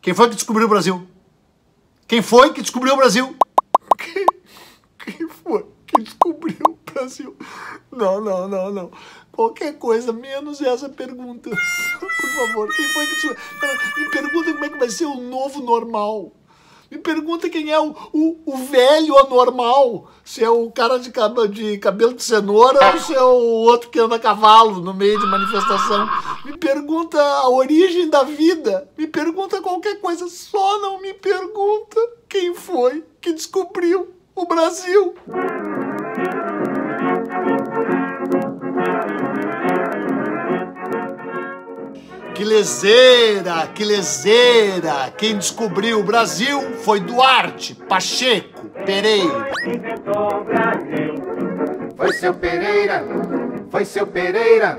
Quem foi que descobriu o Brasil? Quem foi que descobriu o Brasil? Quem, quem foi que descobriu o Brasil? Não, não, não, não. Qualquer coisa menos essa pergunta. Por favor, quem foi que descobriu? Me pergunta como é que vai ser o novo normal. Me pergunta quem é o, o, o velho anormal. Se é o cara de, de cabelo de cenoura ou se é o outro que anda a cavalo no meio de manifestação. Me pergunta a origem da vida. Me pergunta qualquer coisa. Só não me pergunta quem foi que descobriu o Brasil. Que lezeira, que lezeira! Quem descobriu o Brasil foi Duarte, Pacheco, Pereira. Inventou o Brasil. Foi seu Pereira, foi seu Pereira.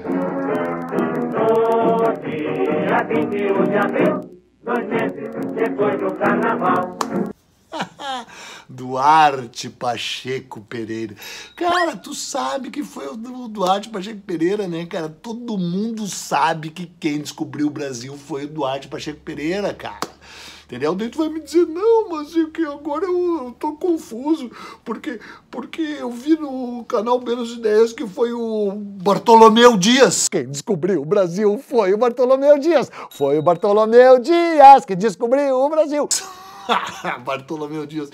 Todo dia 21 de abril, dois meses depois do carnaval. Duarte Pacheco Pereira. Cara, tu sabe que foi o Duarte Pacheco Pereira, né, cara? Todo mundo sabe que quem descobriu o Brasil foi o Duarte Pacheco Pereira, cara entendeu? Daí tu vai me dizer, não, mas é que agora eu, eu tô confuso, porque, porque eu vi no canal Menos Ideias que foi o Bartolomeu Dias. Quem descobriu o Brasil foi o Bartolomeu Dias. Foi o Bartolomeu Dias que descobriu o Brasil. Bartolomeu Dias.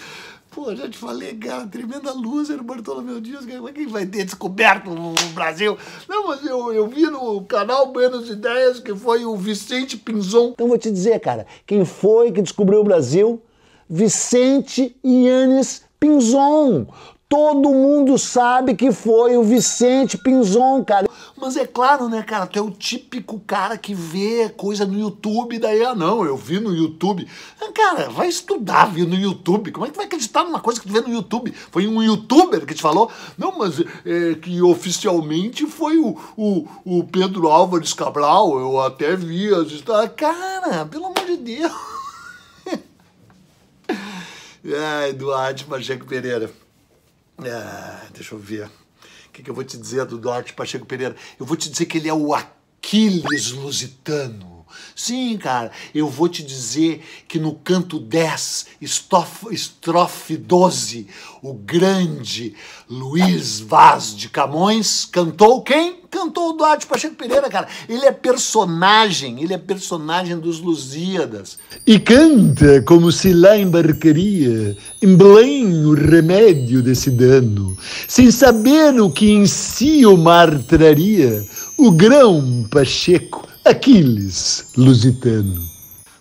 Pô, já te falei, cara, tremenda luz, loser, Bartolomeu Dias, cara, é quem vai ter descoberto no Brasil? Não, mas eu, eu vi no canal Buenas Ideias que foi o Vicente Pinzon. Então vou te dizer, cara, quem foi que descobriu o Brasil? Vicente Yanes Pinzon. Todo mundo sabe que foi o Vicente Pinzon, cara. Mas é claro, né, cara? Tu é o típico cara que vê coisa no YouTube, daí, ah, não, eu vi no YouTube. Ah, cara, vai estudar, viu, no YouTube. Como é que tu vai acreditar numa coisa que tu vê no YouTube? Foi um youtuber que te falou? Não, mas é, que oficialmente foi o, o, o Pedro Álvares Cabral. Eu até vi as ah, Cara, pelo amor de Deus. Ai, é, Duarte Pacheco Pereira. Ah, deixa eu ver. O que, que eu vou te dizer do Duarte Pacheco Pereira? Eu vou te dizer que ele é o Aquiles Lusitano. Sim, cara, eu vou te dizer que no canto 10, estrofe 12, o grande Luiz Vaz de Camões cantou quem? Cantou o Duarte Pacheco Pereira, cara. Ele é personagem, ele é personagem dos Lusíadas. E canta como se lá embarcaria, em Belém, o remédio desse dano, sem saber o que em si o mar traria, o grão Pacheco Aquiles Lusitano.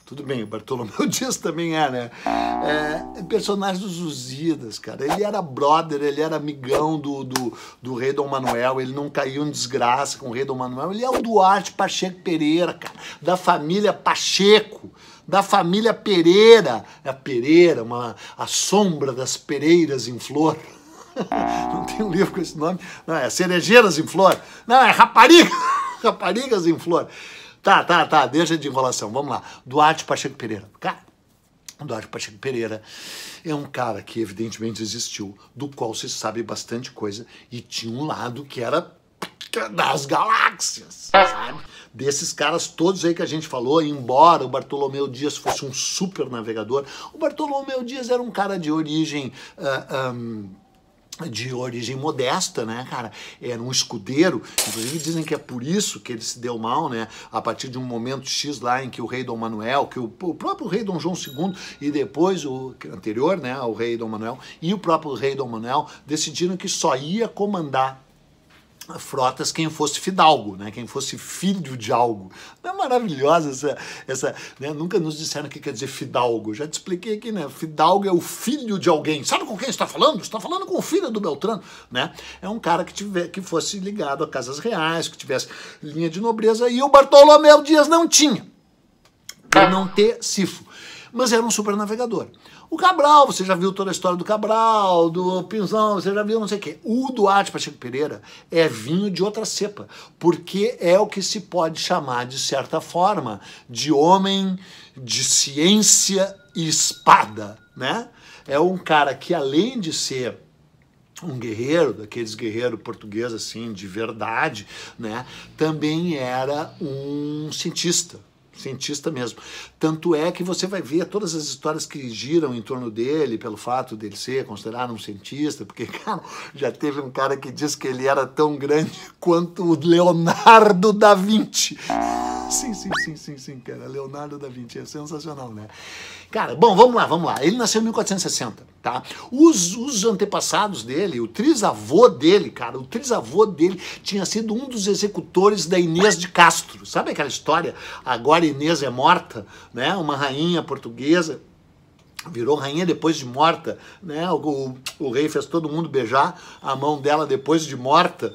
Tudo bem, o Bartolomeu Dias também é, né? É, personagem dos Usidas, cara. Ele era brother, ele era amigão do, do, do rei Dom Manuel, ele não caiu em desgraça com o rei Dom Manuel. Ele é o Duarte Pacheco Pereira, cara, da família Pacheco da família Pereira. É a Pereira, uma, a sombra das Pereiras em flor. Não tem um livro com esse nome. Não, é Cerejeiras em flor. Não, é Rapariga. raparigas em flor. Tá, tá, tá, deixa de enrolação, vamos lá. Duarte Pacheco Pereira. Cara, Duarte Pacheco Pereira é um cara que evidentemente existiu, do qual se sabe bastante coisa, e tinha um lado que era das galáxias, sabe? Desses caras todos aí que a gente falou, embora o Bartolomeu Dias fosse um super navegador, o Bartolomeu Dias era um cara de origem. Uh, ah, um, ah, de origem modesta, né, cara? Era um escudeiro, inclusive dizem que é por isso que ele se deu mal, né? A partir de um momento X lá em que o rei Dom Manuel, que o, o próprio rei Dom João II e depois o anterior, né, o rei Dom Manuel e o próprio rei Dom Manuel decidiram que só ia comandar Frotas quem fosse fidalgo, né? quem fosse filho de algo. Não é maravilhosa essa. essa né? Nunca nos disseram o que quer dizer fidalgo. Já te expliquei aqui, né? Fidalgo é o filho de alguém. Sabe com quem está falando? Está falando com o filho do Beltrano. Né? É um cara que, tiver, que fosse ligado a casas reais, que tivesse linha de nobreza, e o Bartolomeu Dias não tinha. para tá. não ter cifo mas era um super navegador. O Cabral, você já viu toda a história do Cabral, do Pinzão, você já viu não sei o quê. O Duarte Pacheco Pereira é vinho de outra cepa, porque é o que se pode chamar, de certa forma, de homem de ciência e espada, né? É um cara que, além de ser um guerreiro, daqueles guerreiros portugueses assim, de verdade, né? Também era um cientista, cientista mesmo. Tanto é que você vai ver todas as histórias que giram em torno dele, pelo fato dele ser considerado um cientista, porque, cara, já teve um cara que disse que ele era tão grande quanto o Leonardo da Vinci. Sim, sim, sim, sim, sim, cara. Leonardo da Vinci é sensacional, né? Cara, bom, vamos lá, vamos lá. Ele nasceu em 1460, tá? Os, os antepassados dele, o trisavô dele, cara, o trisavô dele tinha sido um dos executores da Inês de Castro. Sabe aquela história? Agora senhora Inês é morta, né? Uma rainha portuguesa virou rainha depois de morta, né? O, o, o rei fez todo mundo beijar a mão dela depois de morta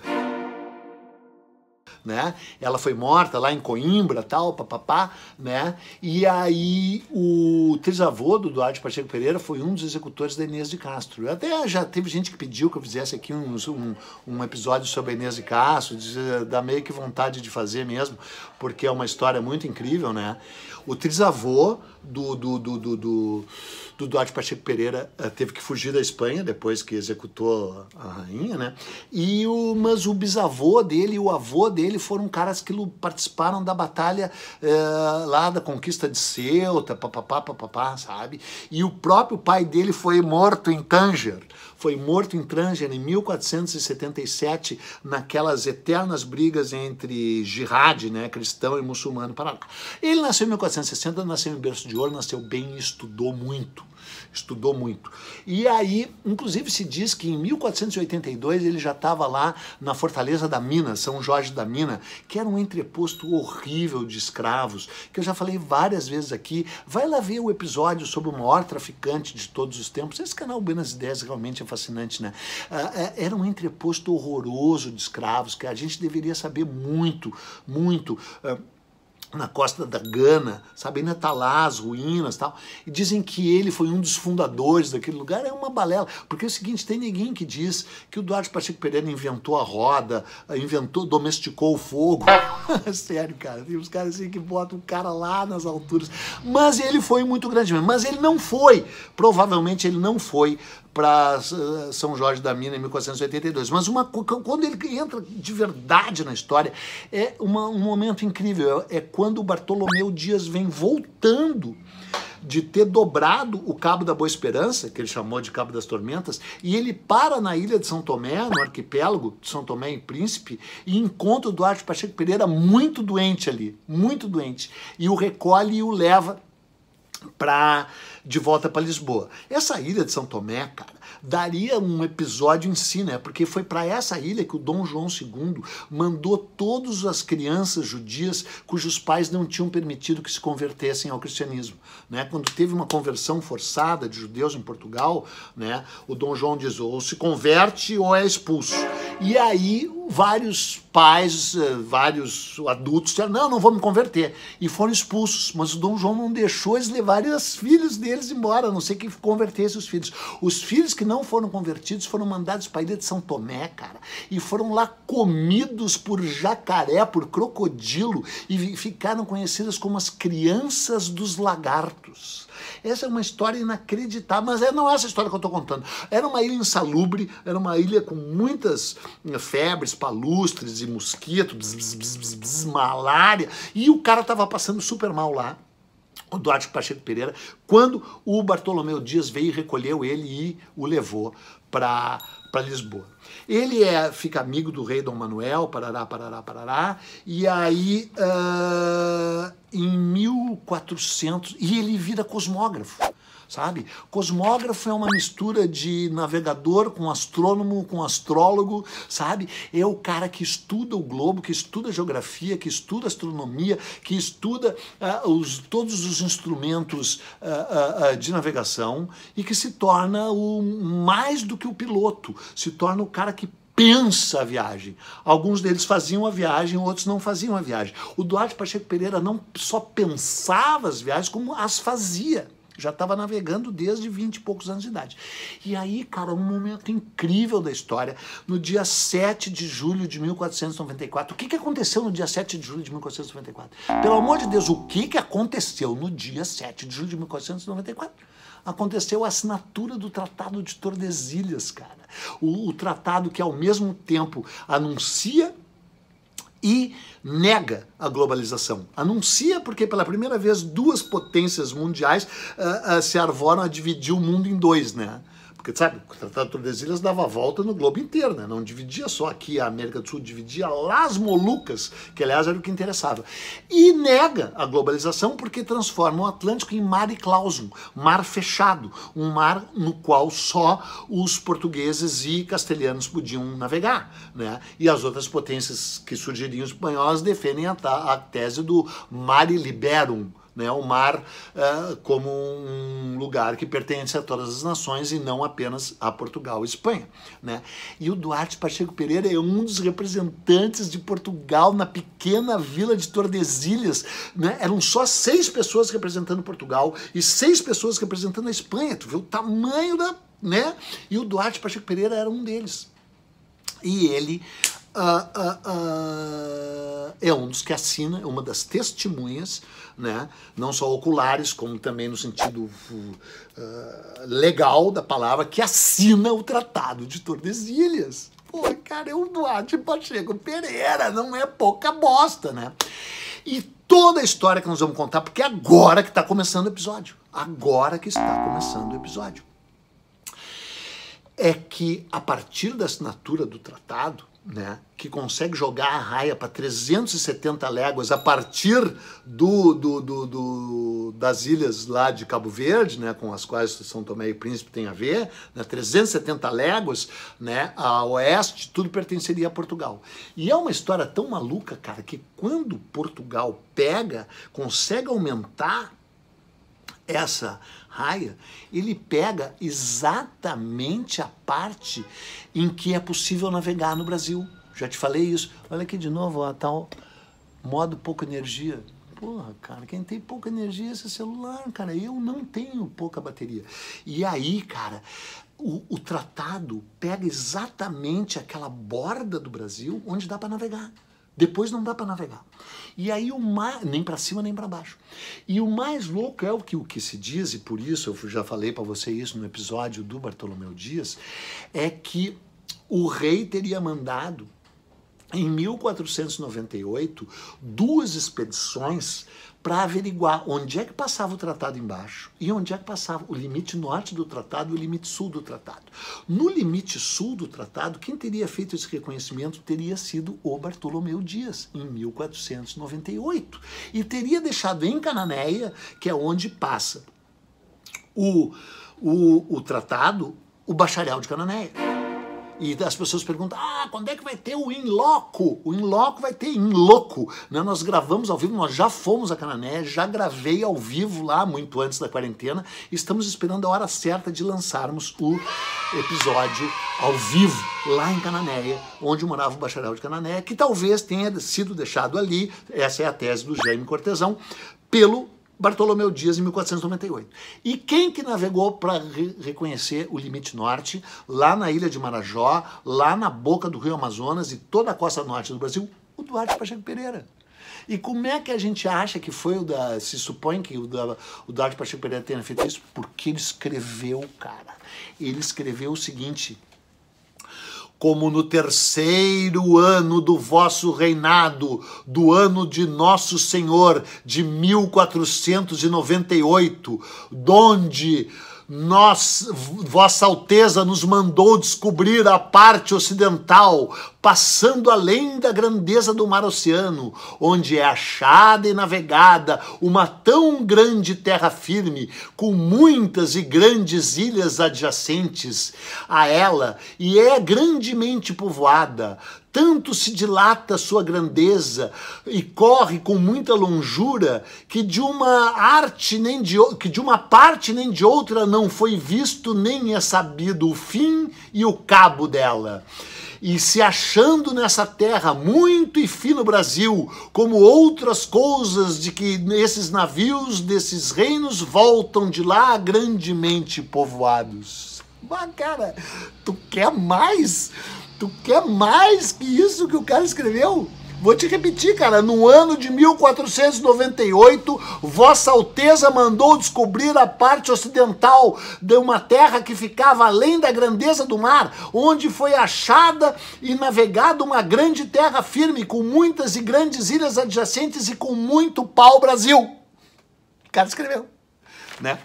né? Ela foi morta lá em Coimbra, tal, papapá, né? E aí o trisavô do Duarte Pacheco Pereira foi um dos executores da Inês de Castro. Até já teve gente que pediu que eu fizesse aqui um, um, um episódio sobre a Inês de Castro, dá meio que vontade de fazer mesmo, porque é uma história muito incrível, né? o trisavô do, do, do, do, do, do Duarte Pacheco Pereira eh, teve que fugir da Espanha depois que executou a rainha, né? E o, mas o bisavô dele e o avô dele foram caras que participaram da batalha é, lá da conquista de Ceuta, papapá, papapá, sabe? E o próprio pai dele foi morto em Tanger foi morto em Trangene em 1477, naquelas eternas brigas entre jihad, né, cristão e muçulmano, para lá. Ele nasceu em 1460, nasceu em berço de ouro, nasceu bem e estudou muito. Estudou muito. E aí, inclusive, se diz que em 1482 ele já estava lá na Fortaleza da Mina, São Jorge da Mina, que era um entreposto horrível de escravos, que eu já falei várias vezes aqui. Vai lá ver o episódio sobre o maior traficante de todos os tempos. Esse canal Buenas Ideias realmente é fascinante, né? Ah, é, era um entreposto horroroso de escravos, que a gente deveria saber muito, muito ah, na costa da Gana, sabe? Ainda tá lá as ruínas tal. E dizem que ele foi um dos fundadores daquele lugar. É uma balela. Porque é o seguinte, tem ninguém que diz que o Duarte Pacheco Pereira inventou a roda, inventou, domesticou o fogo. Sério, cara. Tem uns caras assim que botam o cara lá nas alturas. Mas ele foi muito grande mesmo. Mas ele não foi. Provavelmente ele não foi para eh, São Jorge da Mina em 1482. Mas uma, quando ele entra de verdade na história, é uma, um momento incrível. É, é quando o Bartolomeu Dias vem voltando de ter dobrado o Cabo da Boa Esperança, que ele chamou de Cabo das Tormentas, e ele para na ilha de São Tomé, no arquipélago de São Tomé e Príncipe, e encontra o Duarte Pacheco Pereira muito doente ali, muito doente, e o recolhe e o leva para de volta para Lisboa. Essa ilha de São Tomé, cara, daria um episódio em si, né? Porque foi para essa ilha que o Dom João II mandou todas as crianças judias cujos pais não tinham permitido que se convertessem ao cristianismo, né? Quando teve uma conversão forçada de judeus em Portugal, né? O Dom João diz: ou se converte ou é expulso. E aí vários pais, eh, vários adultos disseram, não, não vou me converter. E foram expulsos, mas o Dom João não deixou eles levarem os filhos deles embora, a não ser que convertesse os filhos. Os filhos que não foram convertidos foram mandados para a ilha de São Tomé, cara, e foram lá comidos por jacaré, por crocodilo, e ficaram conhecidas como as crianças dos lagartos. Essa é uma história inacreditável, mas é não é essa história que eu estou contando. Era uma ilha insalubre, era uma ilha com muitas eh, febres, palustres e mosquito, bzz, bzz, bzz, malária, e o cara estava passando super mal lá o Duarte Pacheco Pereira, quando o Bartolomeu Dias veio e recolheu ele e o levou para Lisboa. Ele é, fica amigo do rei Dom Manuel, parará, parará, parará. E aí, uh, em 1400. E ele vira cosmógrafo sabe? Cosmógrafo é uma mistura de navegador com astrônomo, com astrólogo, sabe? É o cara que estuda o globo, que estuda geografia, que estuda astronomia, que estuda uh, os, todos os instrumentos uh, uh, de navegação e que se torna o mais do que o piloto, se torna o cara que pensa a viagem. Alguns deles faziam a viagem, outros não faziam a viagem. O Duarte Pacheco Pereira não só pensava as viagens, como as fazia já estava navegando desde 20 e poucos anos de idade. E aí, cara, um momento incrível da história, no dia 7 de julho de 1494. O que, que aconteceu no dia 7 de julho de 1494? Pelo amor de Deus, o que, que aconteceu no dia 7 de julho de 1494? aconteceu a assinatura do Tratado de Tordesilhas, cara. O, o, tratado que ao mesmo tempo anuncia e nega a globalização. Anuncia porque pela primeira vez duas potências mundiais uh, uh, se arvoram a dividir o mundo em dois, né? Porque, sabe, o Tratado de Tordesilhas dava volta no globo inteiro, né? Não dividia só aqui a América do Sul, dividia lá as Molucas, que aliás era o que interessava. E nega a globalização porque transforma o Atlântico em mare clausum, mar fechado, um mar no qual só os portugueses e castelhanos podiam navegar, né? E as outras potências que surgiriam espanholas defendem a, a tese do mare liberum, né, o mar uh, como um lugar que pertence a todas as nações e não apenas a Portugal e Espanha. Né? E o Duarte Pacheco Pereira é um dos representantes de Portugal na pequena vila de Tordesilhas. Né? Eram só seis pessoas representando Portugal e seis pessoas representando a Espanha. Tu vê o tamanho da. Né? E o Duarte Pacheco Pereira era um deles. E ele Uh, uh, uh, é um dos que assina, é uma das testemunhas né? não só oculares, como também no sentido uh, legal da palavra, que assina o Tratado de Tordesilhas. Pô, cara, é o Duarte Pacheco Pereira, não é pouca bosta, né? E toda a história que nós vamos contar, porque agora que está começando o episódio. Agora que está começando o episódio é que a partir da assinatura do tratado, né, que consegue jogar a raia para 370 léguas a partir do, do, do, do, das ilhas lá de Cabo Verde, né, com as quais São Tomé e Príncipe tem a ver, né, 370 léguas né, a oeste, tudo pertenceria a Portugal. E é uma história tão maluca, cara, que quando Portugal pega, consegue aumentar essa raia, ele pega exatamente a parte em que é possível navegar no Brasil. Já te falei isso. Olha aqui de novo, a tal modo pouca energia. Porra, cara, quem tem pouca energia é esse celular, cara. Eu não tenho pouca bateria. E aí, cara, o, o tratado pega exatamente aquela borda do Brasil onde dá para navegar. Depois não dá para navegar. E aí o mar, nem para cima nem para baixo. E o mais louco é o que o que se diz e por isso eu já falei para você isso no episódio do Bartolomeu Dias, é que o rei teria mandado em 1498 duas expedições para averiguar onde é que passava o tratado embaixo e onde é que passava o limite norte do tratado e o limite sul do tratado. No limite sul do tratado, quem teria feito esse reconhecimento teria sido o Bartolomeu Dias, em 1498, e teria deixado em Cananéia, que é onde passa o, o, o tratado, o bacharel de Cananéia. E as pessoas perguntam: ah, quando é que vai ter o In Loco? O In Loco vai ter In Loco. Né? Nós gravamos ao vivo, nós já fomos a Canané, já gravei ao vivo lá muito antes da quarentena. Estamos esperando a hora certa de lançarmos o episódio ao vivo lá em Cananéia, onde morava o bacharel de Cananéia, que talvez tenha sido deixado ali, essa é a tese do Jaime Cortesão, pelo Bartolomeu Dias em 1498. E quem que navegou para re reconhecer o limite norte, lá na ilha de Marajó, lá na boca do Rio Amazonas e toda a costa norte do Brasil? O Duarte Pacheco Pereira. E como é que a gente acha que foi o da. Se supõe que o, da, o Duarte Pacheco Pereira tenha feito isso? Porque ele escreveu, cara. Ele escreveu o seguinte: como no terceiro ano do vosso reinado, do ano de nosso Senhor, de 1498, donde nós, Vossa Alteza nos mandou descobrir a parte ocidental passando além da grandeza do mar oceano, onde é achada e navegada uma tão grande terra firme, com muitas e grandes ilhas adjacentes a ela, e é grandemente povoada. Tanto se dilata sua grandeza e corre com muita longura que de uma arte nem de que de uma parte nem de outra não foi visto nem é sabido o fim e o cabo dela e se achando nessa terra muito e fino Brasil, como outras coisas de que esses navios desses reinos voltam de lá grandemente povoados. Mas, cara, tu quer mais? Tu quer mais que isso que o cara escreveu? Vou te repetir, cara. No ano de 1498, Vossa Alteza mandou descobrir a parte ocidental de uma terra que ficava além da grandeza do mar, onde foi achada e navegada uma grande terra firme, com muitas e grandes ilhas adjacentes e com muito pau-brasil. O cara escreveu, né?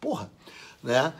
Porra, né?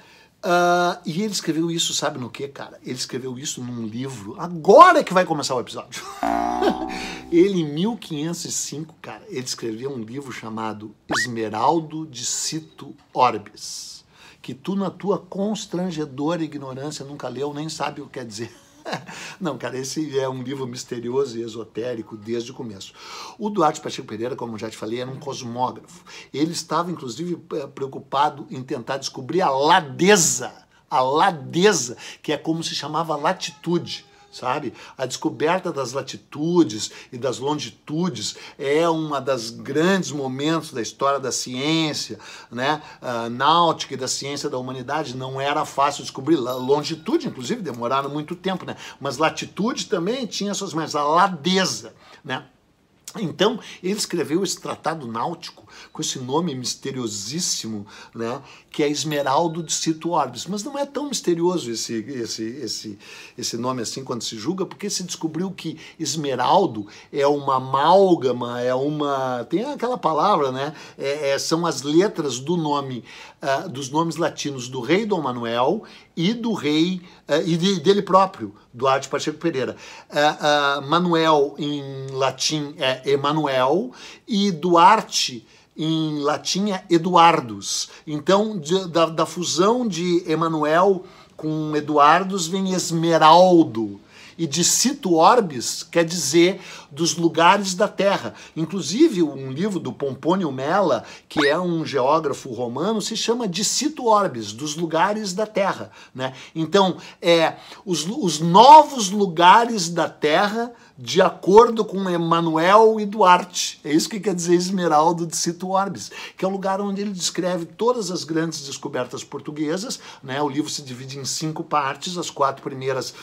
Uh, e ele escreveu isso, sabe no que, cara? Ele escreveu isso num livro, agora é que vai começar o episódio. ele, em 1505, cara, ele escreveu um livro chamado Esmeraldo de Cito Orbis, que tu, na tua constrangedora ignorância, nunca leu, nem sabe o que quer dizer. Não, cara, esse é um livro misterioso e esotérico desde o começo. O Duarte Pacheco Pereira, como já te falei, era um cosmógrafo. Ele estava, inclusive, preocupado em tentar descobrir a ladeza, a ladeza, que é como se chamava latitude sabe? A descoberta das latitudes e das longitudes é uma das grandes momentos da história da ciência, né? Uh, náutica e da ciência da humanidade não era fácil descobrir longitude, inclusive demoraram muito tempo, né? Mas latitude também tinha suas mais a ladeza, né? Então, ele escreveu esse tratado náutico com esse nome misteriosíssimo, né, que é Esmeraldo de Cito Orbis. Mas não é tão misterioso esse, esse, esse, esse nome assim quando se julga, porque se descobriu que esmeraldo é uma amálgama, é uma... tem aquela palavra, né? É, é, são as letras do nome, uh, dos nomes latinos do rei Dom Manuel e do rei, uh, e de, dele próprio, Duarte Pacheco Pereira. Uh, uh, Manuel em latim é Emanuel e Duarte em latim é Eduardus. Então, de, da, da fusão de Emanuel com Eduardos vem Esmeraldo e de situ orbis quer dizer dos lugares da Terra. Inclusive, um livro do Pomponio Mela, que é um geógrafo romano, se chama De situ orbis, dos lugares da Terra. Né? Então, é, os, os novos lugares da Terra de acordo com Emanuel e Duarte. É isso que quer dizer Esmeraldo de Cito orbis que é o lugar onde ele descreve todas as grandes descobertas portuguesas. Né? O livro se divide em cinco partes, as quatro primeiras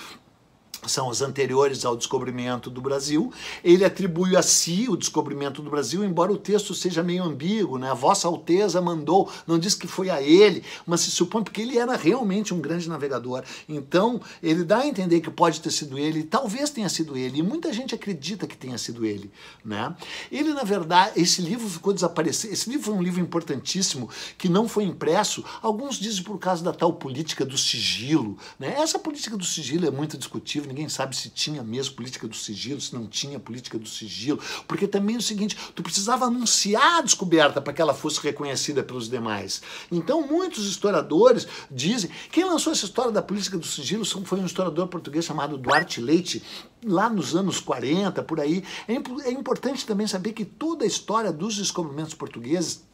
são as anteriores ao descobrimento do Brasil. Ele atribui a si o descobrimento do Brasil, embora o texto seja meio ambíguo, né? Vossa Alteza mandou, não diz que foi a ele, mas se supõe porque ele era realmente um grande navegador. Então, ele dá a entender que pode ter sido ele, talvez tenha sido ele, e muita gente acredita que tenha sido ele, né? Ele, na verdade, esse livro ficou desaparecido. Esse livro foi um livro importantíssimo que não foi impresso. Alguns dizem por causa da tal política do sigilo, né? Essa política do sigilo é muito discutível ninguém sabe se tinha mesmo política do sigilo, se não tinha política do sigilo. Porque também é o seguinte, tu precisava anunciar a descoberta para que ela fosse reconhecida pelos demais. Então muitos historiadores dizem, quem lançou essa história da política do sigilo foi um historiador português chamado Duarte Leite, lá nos anos 40, por aí. É, é importante também saber que toda a história dos descobrimentos portugueses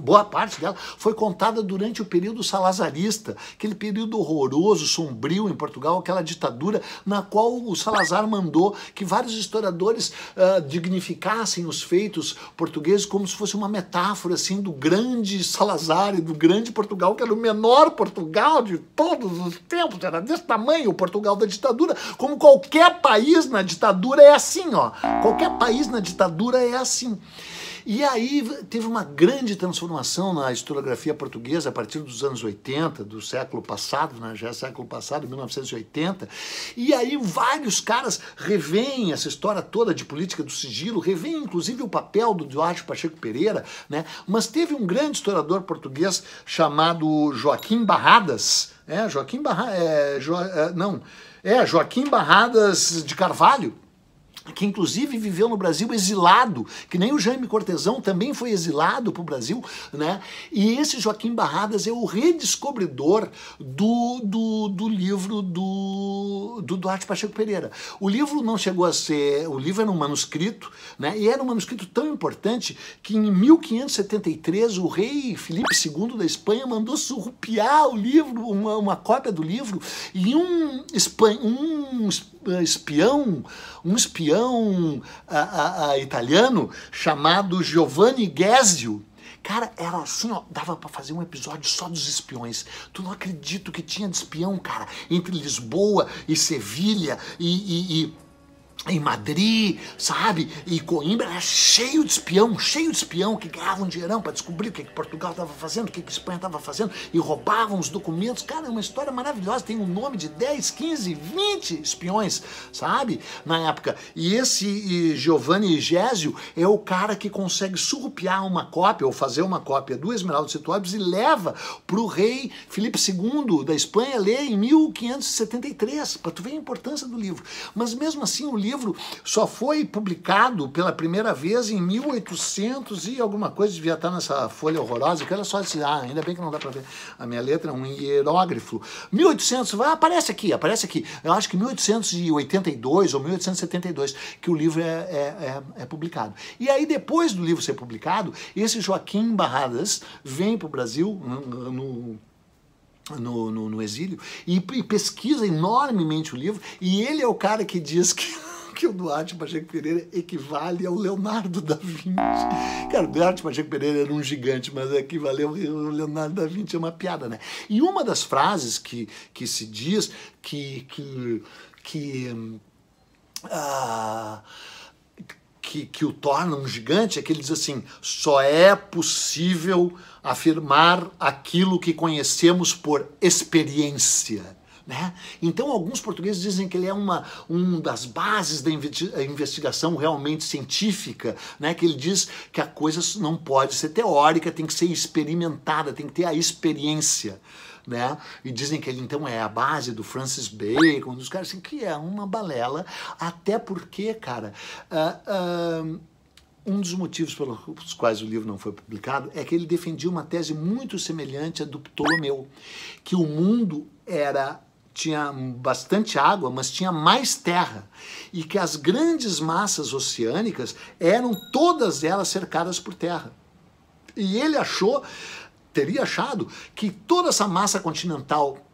Boa parte dela foi contada durante o período salazarista, aquele período horroroso, sombrio em Portugal, aquela ditadura na qual o Salazar mandou que vários historiadores uh, dignificassem os feitos portugueses como se fosse uma metáfora assim do grande Salazar e do grande Portugal, que era o menor Portugal de todos os tempos, era desse tamanho o Portugal da ditadura, como qualquer país na ditadura é assim, ó. Qualquer país na ditadura é assim. E aí teve uma grande transformação na historiografia portuguesa a partir dos anos 80, do século passado, né? já é século passado, 1980. E aí vários caras revêem essa história toda de política do sigilo, revêem inclusive o papel do Duarte Pacheco Pereira, né? Mas teve um grande historiador português chamado Joaquim Barradas, é, Joaquim Barra, é, jo, é, não, é Joaquim Barradas de Carvalho, que inclusive viveu no Brasil exilado, que nem o Jaime Cortesão também foi exilado para o Brasil, né? E esse Joaquim Barradas é o redescobridor do, do, do livro do, do Duarte Pacheco Pereira. O livro não chegou a ser. O livro era um manuscrito, né? E era um manuscrito tão importante que em 1573 o rei Filipe II da Espanha mandou surrupiar o livro, uma, uma cópia do livro, e um, espan, um espião, um espião a, a, a, italiano chamado Giovanni Gesio. Cara, era assim, ó, dava para fazer um episódio só dos espiões. Tu não acredito que tinha de espião, cara, entre Lisboa e Sevilha e, e, e em Madrid, sabe? E Coimbra era cheio de espião, cheio de espião que ganhavam um dinheirão para descobrir o que, que Portugal estava fazendo, o que, que Espanha estava fazendo e roubavam os documentos. Cara, é uma história maravilhosa, tem um nome de 10, 15, 20 espiões, sabe? Na época. E esse e Giovanni Gésio é o cara que consegue surrupiar uma cópia ou fazer uma cópia do Esmeralda Citópolis e leva para o rei Filipe II da Espanha ler em 1573, para tu ver a importância do livro. Mas mesmo assim o livro livro só foi publicado pela primeira vez em 1800 e alguma coisa, devia estar nessa folha horrorosa, que ela só esse, ah, ainda bem que não dá para ver a minha letra, é um hierógrafo. 1800, ah, aparece aqui, aparece aqui. Eu acho que 1882 ou 1872 que o livro é, é, é, é publicado. E aí, depois do livro ser publicado, esse Joaquim Barradas vem para o Brasil no, no no, no, no, exílio e, e, pesquisa enormemente o livro. E ele é o cara que diz que que o Duarte Pacheco Pereira equivale ao Leonardo da Vinci. Cara, o Duarte Pacheco Pereira era um gigante, mas equivaleu ao Leonardo da Vinci, é uma piada, né? E uma das frases que, que se diz que. que, que ah, que, que, o torna um gigante é que ele diz assim: só é possível afirmar aquilo que conhecemos por experiência. Né? Então, alguns portugueses dizem que ele é uma um das bases da investigação realmente científica, né? que ele diz que a coisa não pode ser teórica, tem que ser experimentada, tem que ter a experiência. Né? E dizem que ele então é a base do Francis Bacon, dos caras assim, que é uma balela, até porque, cara. Uh, uh, um dos motivos pelos quais o livro não foi publicado é que ele defendia uma tese muito semelhante à do Ptolomeu, que o mundo era tinha bastante água, mas tinha mais terra, e que as grandes massas oceânicas eram todas elas cercadas por terra. E ele achou, teria achado, que toda essa massa continental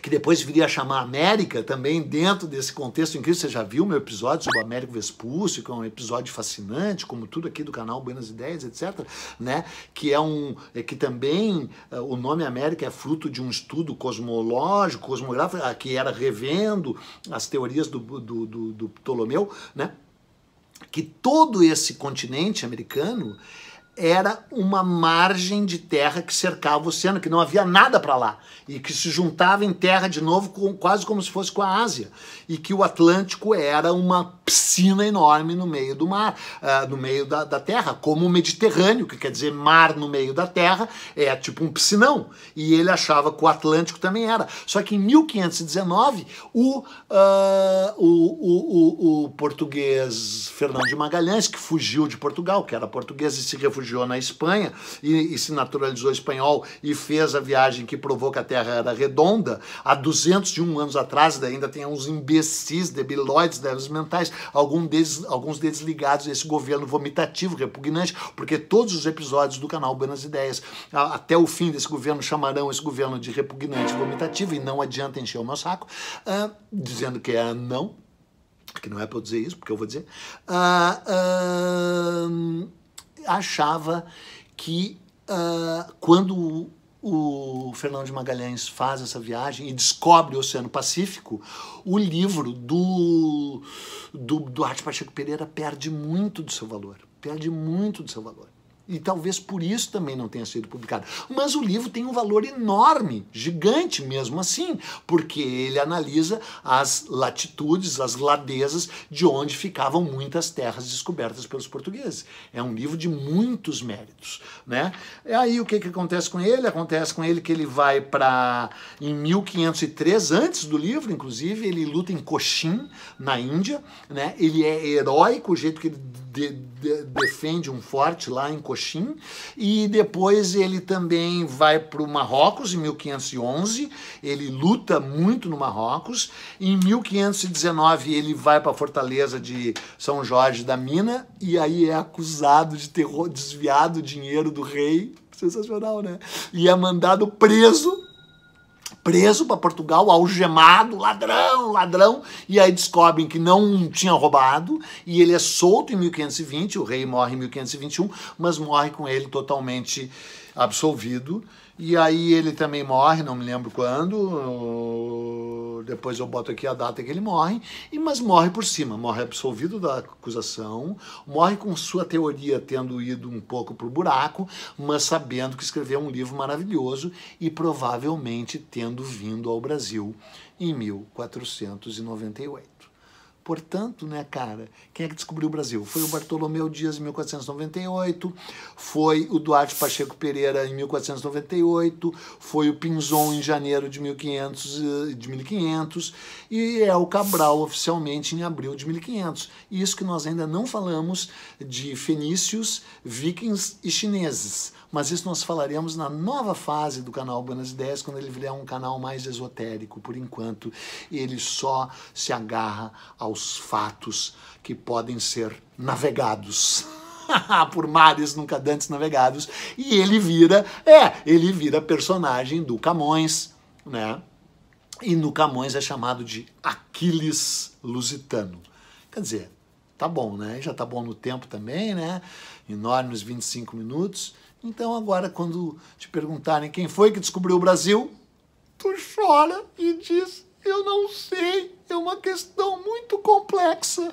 que depois viria a chamar América, também dentro desse contexto incrível. Você já viu meu episódio sobre o Américo Vespúcio, que é um episódio fascinante, como tudo aqui do canal Buenas Ideias, etc. Né? Que é um. É que também uh, o nome América é fruto de um estudo cosmológico, cosmográfico, que era revendo as teorias do, do, do, do Ptolomeu, né? Que todo esse continente americano era uma margem de terra que cercava o oceano, que não havia nada para lá, e que se juntava em terra de novo, com, quase como se fosse com a Ásia, e que o Atlântico era uma piscina enorme no meio do mar, uh, no meio da, da, terra, como o Mediterrâneo, que quer dizer mar no meio da terra, é tipo um piscinão, e ele achava que o Atlântico também era. Só que em 1519, o, uh, o, o, o, o português Fernando de Magalhães, que fugiu de Portugal, que era português e se refugiou refugiou na Espanha e, e se naturalizou espanhol e fez a viagem que provou que a Terra era redonda, há 201 anos atrás ainda tem uns imbecis, debilóides, débiles mentais, algum deles, alguns deles ligados a esse governo vomitativo, repugnante, porque todos os episódios do canal Buenas Ideias, a, até o fim desse governo, chamarão esse governo de repugnante vomitativo, e não adianta encher o meu saco, uh, dizendo que é não, que não é para eu dizer isso, porque eu vou dizer. Uh, uh, achava que uh, quando o, o Fernão de Magalhães faz essa viagem e descobre o Oceano Pacífico, o livro do, do, do Arte Pacheco Pereira perde muito do seu valor. Perde muito do seu valor e talvez por isso também não tenha sido publicado. Mas o livro tem um valor enorme, gigante mesmo assim, porque ele analisa as latitudes, as ladezas de onde ficavam muitas terras descobertas pelos portugueses. É um livro de muitos méritos, né? E aí o que que acontece com ele? Acontece com ele que ele vai para em 1503 antes do livro, inclusive, ele luta em Cochin, na Índia, né? Ele é heróico o jeito que ele de, de, defende um forte lá em Coxim e depois ele também vai para o Marrocos em 1511, ele luta muito no Marrocos, em 1519 ele vai para a fortaleza de São Jorge da Mina e aí é acusado de ter desviado o dinheiro do rei, sensacional, né? E é mandado preso preso para Portugal, algemado, ladrão, ladrão, e aí descobrem que não tinha roubado, e ele é solto em 1520, o rei morre em 1521, mas morre com ele totalmente absolvido. E aí ele também morre, não me lembro quando. Depois eu boto aqui a data que ele morre, e mas morre por cima, morre absolvido da acusação, morre com sua teoria tendo ido um pouco pro buraco, mas sabendo que escreveu um livro maravilhoso e provavelmente tendo vindo ao Brasil em 1498. Portanto, né, cara, quem é que descobriu o Brasil? Foi o Bartolomeu Dias em 1498, foi o Duarte Pacheco Pereira em 1498, foi o Pinzon em janeiro de 1500, eh, de 1500 e é o Cabral oficialmente em abril de 1500. Isso que nós ainda não falamos de fenícios, vikings e chineses mas isso nós falaremos na nova fase do canal Buenas Ideias, quando ele virar um canal mais esotérico. Por enquanto, ele só se agarra aos fatos que podem ser navegados. por mares nunca antes navegados, e ele vira, é, ele vira personagem do Camões, né? E no Camões é chamado de Aquiles Lusitano. Quer dizer, tá bom, né? Já tá bom no tempo também, né? Enormes 25 minutos. Então, agora, quando te perguntarem quem foi que descobriu o Brasil, tu chora e diz: Eu não sei, é uma questão muito complexa.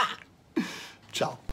Tchau.